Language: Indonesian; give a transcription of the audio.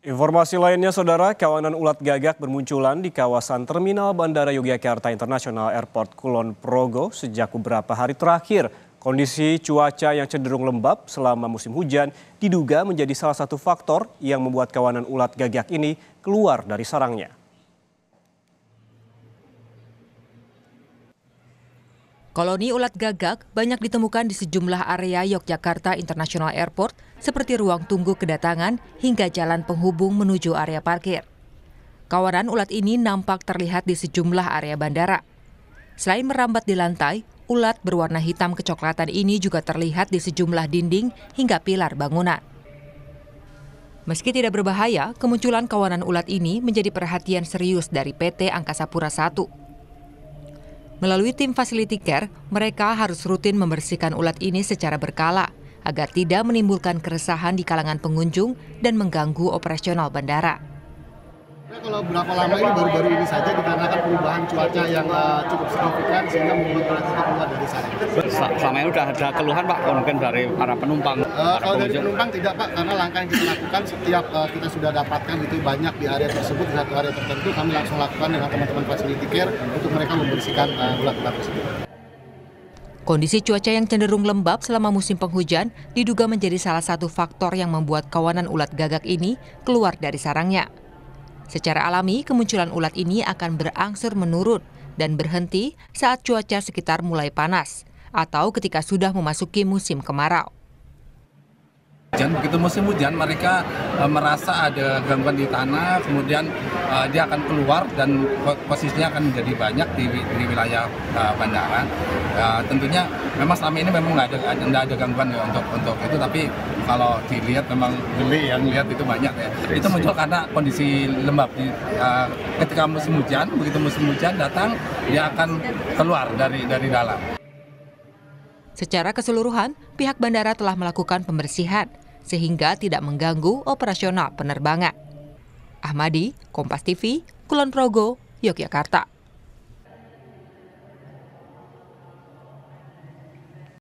Informasi lainnya, Saudara, kawanan ulat gagak bermunculan di kawasan Terminal Bandara Yogyakarta International Airport Kulon Progo sejak beberapa hari terakhir. Kondisi cuaca yang cenderung lembab selama musim hujan diduga menjadi salah satu faktor yang membuat kawanan ulat gagak ini keluar dari sarangnya. Koloni ulat gagak banyak ditemukan di sejumlah area Yogyakarta International Airport seperti ruang tunggu kedatangan hingga jalan penghubung menuju area parkir. Kawanan ulat ini nampak terlihat di sejumlah area bandara. Selain merambat di lantai, ulat berwarna hitam kecoklatan ini juga terlihat di sejumlah dinding hingga pilar bangunan. Meski tidak berbahaya, kemunculan kawanan ulat ini menjadi perhatian serius dari PT Angkasa Pura I Melalui tim Facility Care, mereka harus rutin membersihkan ulat ini secara berkala agar tidak menimbulkan keresahan di kalangan pengunjung dan mengganggu operasional bandara. Ya, kalau berapa lama ini baru-baru ini saja dikarenakan perubahan cuaca yang uh, cukup signifikan sehingga membuat Selama ini sudah ada keluhan Pak, mungkin dari para penumpang. Uh, para kalau pengunjung. dari penumpang tidak Pak, karena langkah yang kita lakukan setiap uh, kita sudah dapatkan itu banyak di area tersebut di satu area tertentu kami langsung lakukan dengan teman-teman facility care untuk mereka membersihkan eh, ulat-ulat uh, tersebut. Kondisi cuaca yang cenderung lembab selama musim penghujan diduga menjadi salah satu faktor yang membuat kawanan ulat gagak ini keluar dari sarangnya. Secara alami, kemunculan ulat ini akan berangsur menurun dan berhenti saat cuaca sekitar mulai panas atau ketika sudah memasuki musim kemarau hujan begitu musim hujan mereka uh, merasa ada gangguan di tanah kemudian uh, dia akan keluar dan posisinya akan menjadi banyak di, di wilayah uh, bandara Uh, tentunya memang selama ini memang nggak ada nggak ada gangguan ya untuk untuk itu tapi kalau dilihat memang geli yang lihat itu banyak ya iya itu muncul karena kondisi lembab di, ketika musim hujan begitu musim hujan datang dia akan keluar dari dari dalam Secara keseluruhan, pihak bandara telah melakukan pembersihan sehingga tidak mengganggu operasional penerbangan. Ahmadi, Kompas TV, Kulon Progo, Yogyakarta.